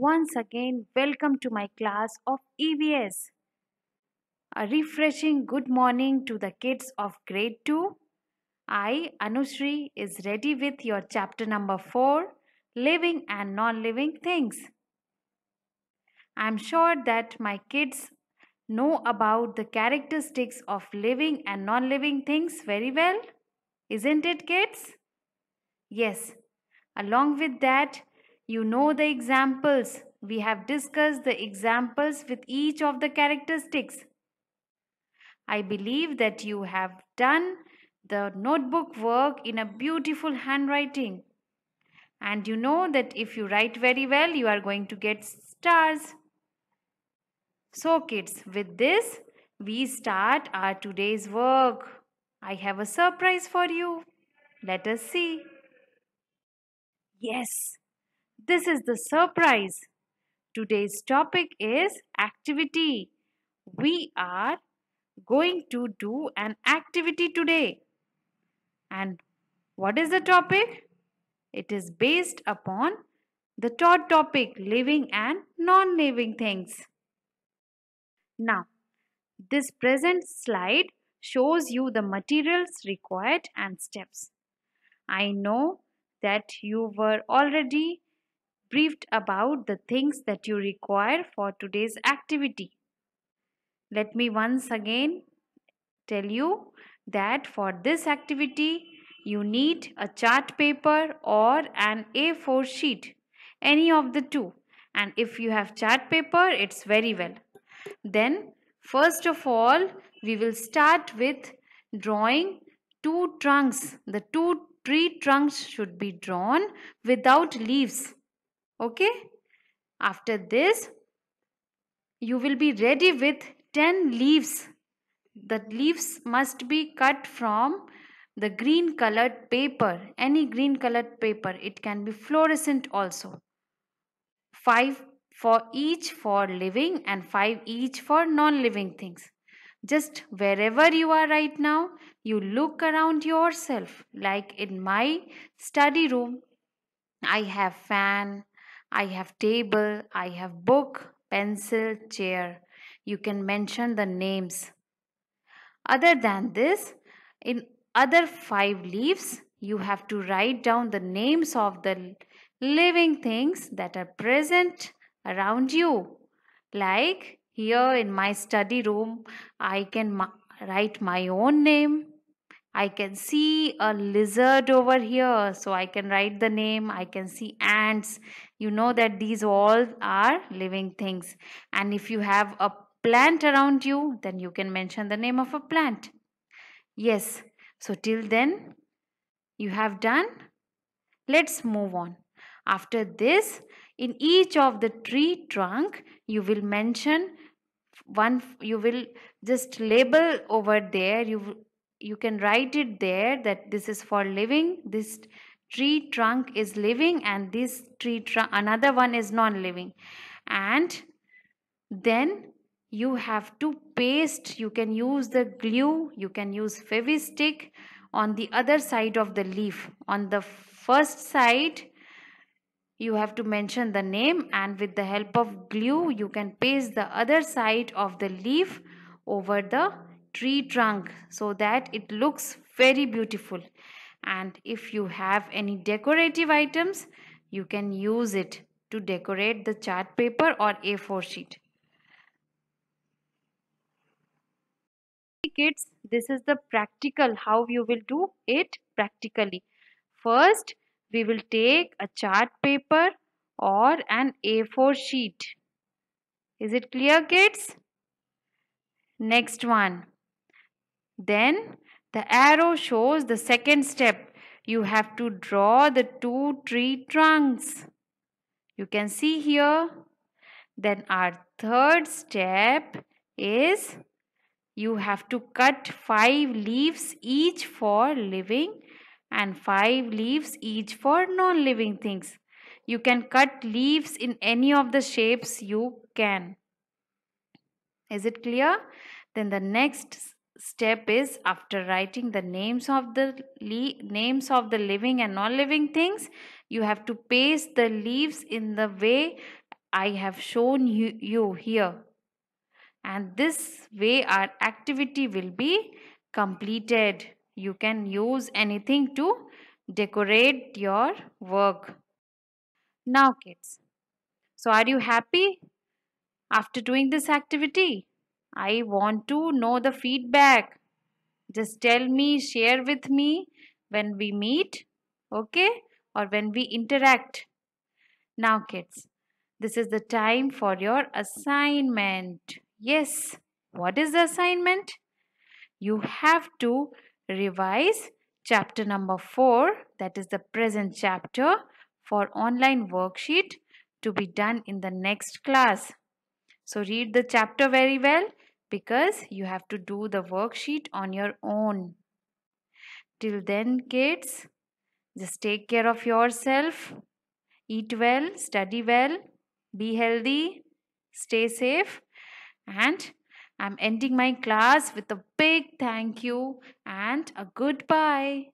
Once again, welcome to my class of EVS. A refreshing good morning to the kids of grade 2. I, Anushri is ready with your chapter number 4 Living and Non Living Things. I am sure that my kids know about the characteristics of living and non living things very well. Isn't it, kids? Yes. Along with that, you know the examples. We have discussed the examples with each of the characteristics. I believe that you have done the notebook work in a beautiful handwriting. And you know that if you write very well, you are going to get stars. So kids, with this, we start our today's work. I have a surprise for you. Let us see. Yes, this is the surprise. Today's topic is activity. We are going to do an activity today. And what is the topic? It is based upon the third topic living and non living things. Now, this present slide shows you the materials required and steps. I know that you were already briefed about the things that you require for today's activity. Let me once again tell you that for this activity, you need a chart paper or an A4 sheet, any of the two. And if you have chart paper, it's very well. Then, first of all, we will start with drawing two trunks. The two tree trunks should be drawn without leaves okay after this you will be ready with 10 leaves the leaves must be cut from the green colored paper any green colored paper it can be fluorescent also five for each for living and five each for non-living things just wherever you are right now you look around yourself like in my study room i have fan I have table, I have book, pencil, chair. You can mention the names. Other than this, in other five leaves, you have to write down the names of the living things that are present around you. Like here in my study room, I can write my own name. I can see a lizard over here, so I can write the name. I can see ants. You know that these all are living things. And if you have a plant around you, then you can mention the name of a plant. Yes, so till then, you have done. Let's move on. After this, in each of the tree trunk, you will mention one you will just label over there you you can write it there that this is for living this tree trunk is living and this tree trunk another one is non-living and then you have to paste you can use the glue you can use fevistick on the other side of the leaf on the first side you have to mention the name and with the help of glue you can paste the other side of the leaf over the tree trunk so that it looks very beautiful and if you have any decorative items you can use it to decorate the chart paper or A4 sheet. Kids, this is the practical how you will do it practically. First, we will take a chart paper or an A4 sheet. Is it clear kids? Next one. Then the arrow shows the second step. You have to draw the two tree trunks. You can see here. Then our third step is you have to cut five leaves each for living and five leaves each for non-living things. You can cut leaves in any of the shapes you can. Is it clear? Then the next step is after writing the names of the names of the living and non-living things you have to paste the leaves in the way i have shown you, you here and this way our activity will be completed you can use anything to decorate your work now kids so are you happy after doing this activity I want to know the feedback. Just tell me, share with me when we meet, okay? Or when we interact. Now, kids, this is the time for your assignment. Yes, what is the assignment? You have to revise chapter number 4, that is the present chapter, for online worksheet to be done in the next class. So read the chapter very well because you have to do the worksheet on your own. Till then, kids, just take care of yourself. Eat well, study well, be healthy, stay safe. And I'm ending my class with a big thank you and a goodbye.